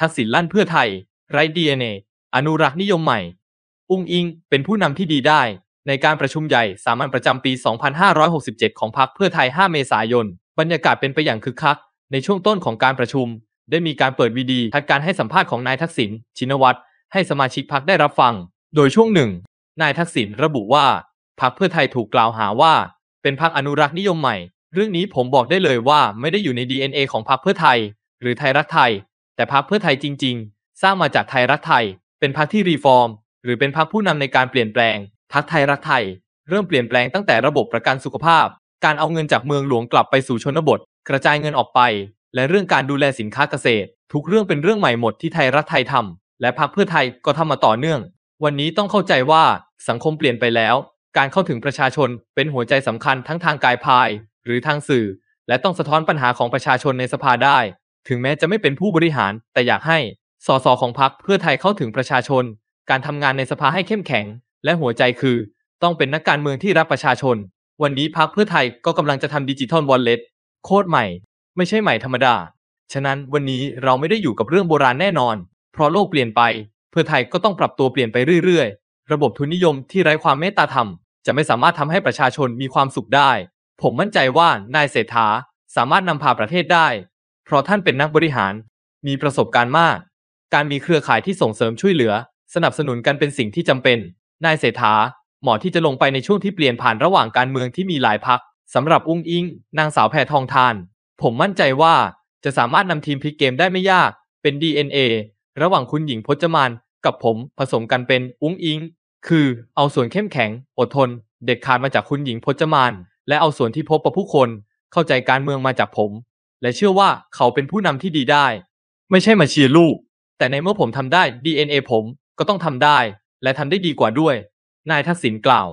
ทักษิณลั่นเพื่อไทยไร้ดีเอ็นเออนุรักษ์นิยมใหม่ อุ้งอิงเป็นผู้นำที่ดีได้ ในการประชุมใหญ่สามัญประจำปี 2567 ของพรรคเพื่อไทย 5 เมษายน บรรยากาศเป็นไปอย่างคึกคัก ในช่วงต้นของการประชุม ได้มีการเปิดวีดีทัดการให้สัมภาษณ์ของนายทักษิณชินวัตร ให้สมาชิกพรรคได้รับฟัง โดยช่วงหนึ่ง นายทักษิณระบุว่าพรรคเพื่อไทยถูกกล่าวหาว่า เป็นพรรคอนุรักษ์นิยมใหม่ เรื่องนี้ผมบอกได้เลยว่าไม่ได้อยู่ใน DNA ของพรรคเพื่อไทย หรือไทยรักไทยแต่พรรคเพื่อไทยจริง ๆ สร้างมาจากไทยรักไทย เป็นพรรคที่รีฟอร์ม หรือเป็นพรรคผู้นำในการเปลี่ยนแปลงพรรคไทยรักไทยเริ่มเปลี่ยนแปลงตั้งแต่ระบบประกันสุขภาพ การเอาเงินจากเมืองหลวงกลับไปสู่ชนบท กระจายเงินออกไป และเรื่องการดูแลสินค้าเกษตร ทุกเรื่องเป็นเรื่องใหม่หมดที่ไทยรักไทยทำและพรรคเพื่อไทยก็ทำมาต่อเนื่อง วันนี้ต้องเข้าใจว่าสังคมเปลี่ยนไปแล้ว การเข้าถึงประชาชนเป็นหัวใจสำคัญทั้งทางกายภายหรือทางสื่อ และต้องสะท้อนปัญหาของประชาชนในสภาได้ถึงแม้จะไม่เป็นผู้บริหาร แต่อยากให้สสของพรรคเพื่อไทยเข้าถึงประชาชน การทำงานในสภาให้เข้มแข็ง และหัวใจคือ ต้องเป็นนักการเมืองที่รักประชาชน วันนี้พรรคเพื่อไทยก็กำลังจะทำดิจิทัลวอลเล็ตโคตรใหม่ไม่ใช่ใหม่ธรรมดา ฉะนั้นวันนี้เราไม่ได้อยู่กับเรื่องโบราณแน่นอน เพราะโลกเปลี่ยนไป เพื่อไทยก็ต้องปรับตัวเปลี่ยนไปเรื่อย ๆ ระบบทุนนิยมที่ไร้ความเมตตาธรรม จะไม่สามารถทำให้ประชาชนมีความสุขได้ ผมมั่นใจว่านายเศรษฐาสามารถนำพาประเทศได้เพราะท่านเป็นนักบริหาร มีประสบการณ์มาก การมีเครือข่ายที่ส่งเสริมช่วยเหลือ สนับสนุนกันเป็นสิ่งที่จำเป็นนายเศรษฐาหมอที่จะลงไปในช่วงที่เปลี่ยนผ่านระหว่างการเมืองที่มีหลายพักสำหรับอุ้งอิง นางสาวแพรทองทาน ผมมั่นใจว่า จะสามารถนำทีมพลิกเกมได้ไม่ยาก เป็น DNA ระหว่างคุณหญิงพจมานกับผม ผสมกันเป็นอุ้งอิง คือเอาส่วนเข้มแข็ง อดทน เด็ดขาดมาจากคุณหญิงพจมาน และเอาส่วนที่พบประผู้คนเข้าใจการเมืองมาจากผมและเชื่อว่าเขาเป็นผู้นำที่ดีได้ ไม่ใช่มาเชียร์ลูก แต่ในเมื่อผมทำได้ DNA ผมก็ต้องทำได้ และทำได้ดีกว่าด้วย นายทักษิณกล่าว